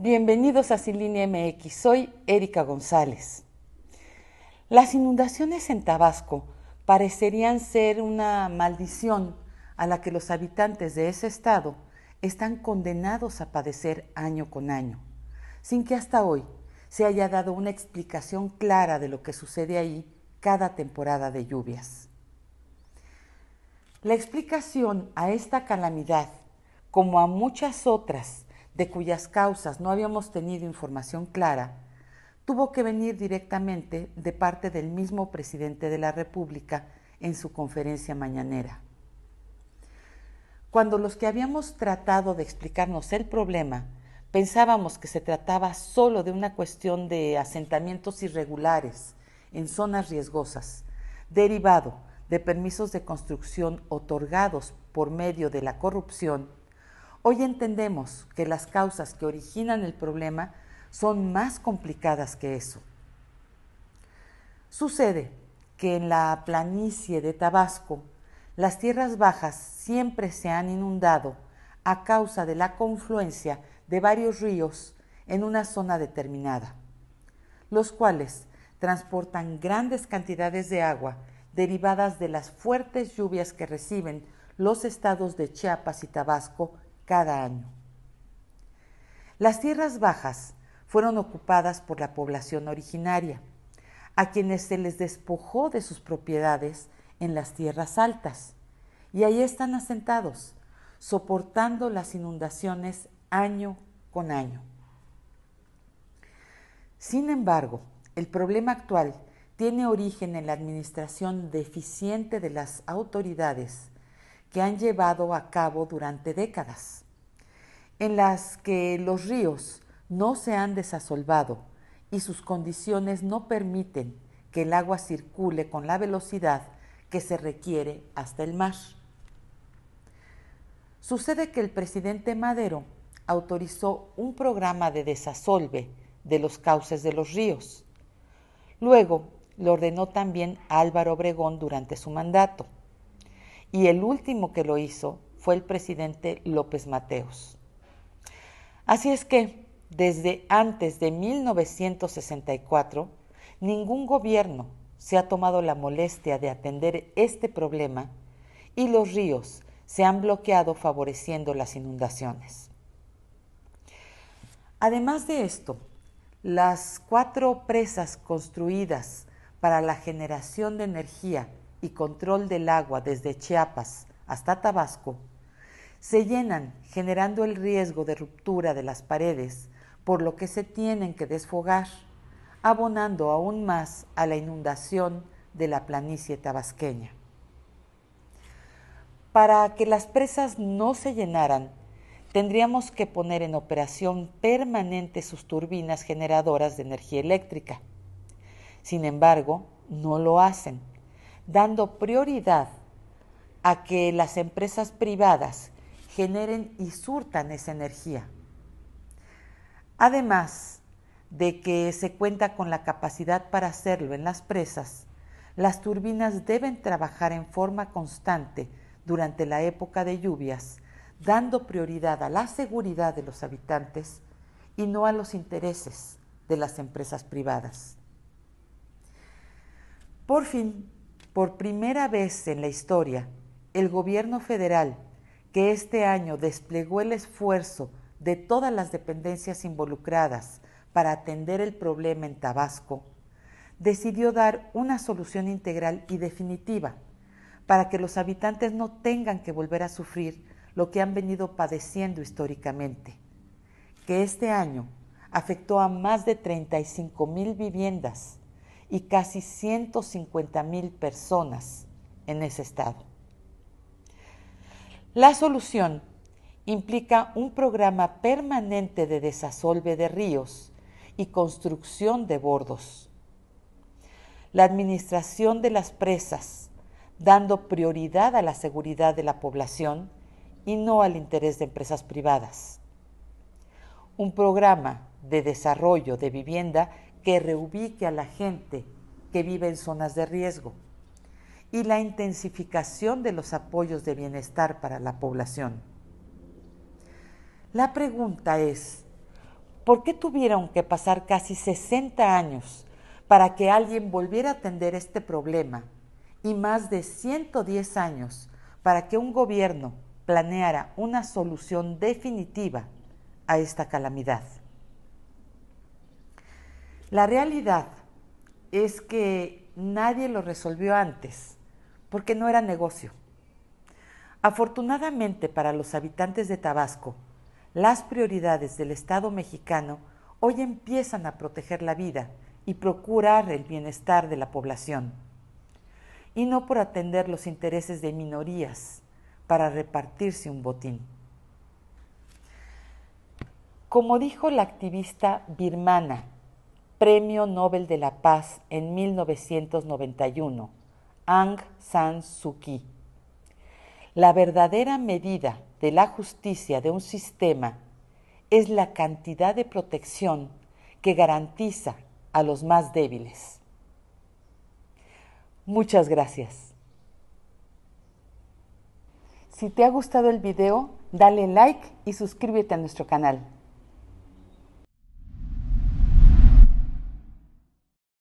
Bienvenidos a Sin MX, soy Erika González. Las inundaciones en Tabasco parecerían ser una maldición a la que los habitantes de ese estado están condenados a padecer año con año, sin que hasta hoy se haya dado una explicación clara de lo que sucede ahí cada temporada de lluvias. La explicación a esta calamidad, como a muchas otras de cuyas causas no habíamos tenido información clara, tuvo que venir directamente de parte del mismo presidente de la República en su conferencia mañanera. Cuando los que habíamos tratado de explicarnos el problema pensábamos que se trataba solo de una cuestión de asentamientos irregulares en zonas riesgosas, derivado de permisos de construcción otorgados por medio de la corrupción Hoy entendemos que las causas que originan el problema son más complicadas que eso. Sucede que en la planicie de Tabasco, las tierras bajas siempre se han inundado a causa de la confluencia de varios ríos en una zona determinada, los cuales transportan grandes cantidades de agua derivadas de las fuertes lluvias que reciben los estados de Chiapas y Tabasco cada año. Las tierras bajas fueron ocupadas por la población originaria, a quienes se les despojó de sus propiedades en las tierras altas, y ahí están asentados, soportando las inundaciones año con año. Sin embargo, el problema actual tiene origen en la administración deficiente de las autoridades que han llevado a cabo durante décadas, en las que los ríos no se han desasolvado y sus condiciones no permiten que el agua circule con la velocidad que se requiere hasta el mar. Sucede que el presidente Madero autorizó un programa de desasolve de los cauces de los ríos. Luego, lo ordenó también Álvaro Obregón durante su mandato y el último que lo hizo fue el presidente López Mateos. Así es que, desde antes de 1964, ningún gobierno se ha tomado la molestia de atender este problema y los ríos se han bloqueado favoreciendo las inundaciones. Además de esto, las cuatro presas construidas para la generación de energía y control del agua desde Chiapas hasta Tabasco, se llenan generando el riesgo de ruptura de las paredes, por lo que se tienen que desfogar, abonando aún más a la inundación de la planicie tabasqueña. Para que las presas no se llenaran, tendríamos que poner en operación permanente sus turbinas generadoras de energía eléctrica. Sin embargo, no lo hacen dando prioridad a que las empresas privadas generen y surtan esa energía. Además de que se cuenta con la capacidad para hacerlo en las presas, las turbinas deben trabajar en forma constante durante la época de lluvias, dando prioridad a la seguridad de los habitantes y no a los intereses de las empresas privadas. Por fin, por primera vez en la historia, el gobierno federal, que este año desplegó el esfuerzo de todas las dependencias involucradas para atender el problema en Tabasco, decidió dar una solución integral y definitiva para que los habitantes no tengan que volver a sufrir lo que han venido padeciendo históricamente, que este año afectó a más de 35 mil viviendas y casi 150 mil personas en ese estado. La solución implica un programa permanente de desasolve de ríos y construcción de bordos. La administración de las presas, dando prioridad a la seguridad de la población y no al interés de empresas privadas. Un programa de desarrollo de vivienda que reubique a la gente que vive en zonas de riesgo y la intensificación de los apoyos de bienestar para la población. La pregunta es, ¿por qué tuvieron que pasar casi 60 años para que alguien volviera a atender este problema y más de 110 años para que un gobierno planeara una solución definitiva a esta calamidad? La realidad es que nadie lo resolvió antes, porque no era negocio. Afortunadamente para los habitantes de Tabasco, las prioridades del Estado mexicano hoy empiezan a proteger la vida y procurar el bienestar de la población, y no por atender los intereses de minorías para repartirse un botín. Como dijo la activista birmana Premio Nobel de la Paz en 1991, Aung San Suu Kyi. La verdadera medida de la justicia de un sistema es la cantidad de protección que garantiza a los más débiles. Muchas gracias. Si te ha gustado el video, dale like y suscríbete a nuestro canal.